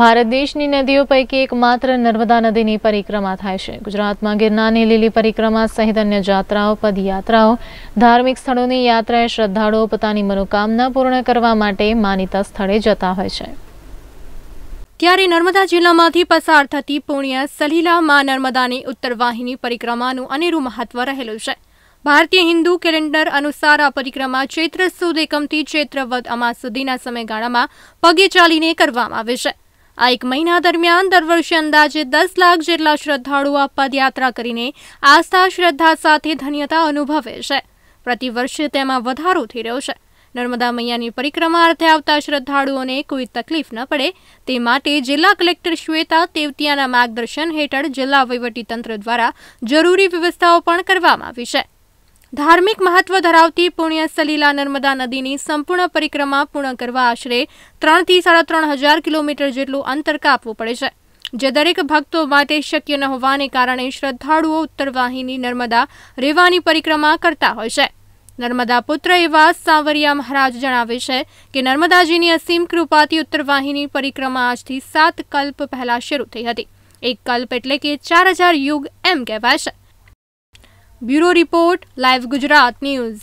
ભારત દેશની નદીઓ પૈકી એકમાત્ર નર્મદા નદીની પરિક્રમા થાય છે ગુજરાતમાં ગિરનારની લીલી પરિક્રમા સહિત અન્ય જાત્રાઓ પદયાત્રાઓ ધાર્મિક સ્થળોની યાત્રાએ શ્રદ્ધાળુઓ પોતાની મનોકામના પૂર્ણ કરવા માટે માનીતા સ્થળે જતા હોય છે ત્યારે નર્મદા જિલ્લામાંથી પસાર થતી પુણ્ય સલીલા માં નર્મદાની ઉત્તર વાહિની પરિક્રમાનું અનેરું મહત્વ રહેલું છે ભારતીય હિન્દુ કેલેન્ડર અનુસાર આ પરિક્રમા ચૈત્ર સુદ એકમથી ચૈત્ર વદ અમાસ સુધીના સમયગાળામાં પગે ચાલીને કરવામાં આવે છે આ એક મહિના દરમિયાન દર વર્ષે અંદાજે દસ લાખ જેટલા શ્રદ્ધાળુઓ પદયાત્રા કરીને આસ્થા શ્રદ્ધા સાથે ધન્યતા અનુભવે છે પ્રતિ વર્ષે તેમાં વધારો થઈ રહ્યો છે નર્મદા મૈયાની પરિક્રમા અર્થે આવતા શ્રદ્ધાળુઓને કોઈ તકલીફ ન પડે તે માટે જિલ્લા કલેક્ટર શ્વેતા તેવતિયાના માર્ગદર્શન હેઠળ જિલ્લા વહીવટીતંત્ર દ્વારા જરૂરી વ્યવસ્થાઓ પણ કરવામાં આવી છે ધાર્મિક મહત્વ ધરાવતી પુણ્ય સલીલા નર્મદા નદીની સંપૂર્ણ પરિક્રમા પૂર્ણ કરવા આશરે ત્રણથી સાડા ત્રણ હજાર કિલોમીટર જેટલું અંતર કાપવું પડે છે જે દરેક ભક્તો માટે શક્ય ન હોવાને કારણે શ્રદ્ધાળુઓ ઉત્તરવાહિની નર્મદા રેવાની પરિક્રમા કરતા હોય છે નર્મદા પુત્ર એવા સાવરિયા મહારાજ જણાવે છે કે નર્મદાજીની અસીમ કૃપાથી ઉત્તરવાહિની પરિક્રમા આજથી સાત કલ્પ પહેલા શરૂ થઈ હતી એક કલ્પ એટલે કે ચાર હજાર યુગ એમ કહેવાય છે bureau report live Gujarat news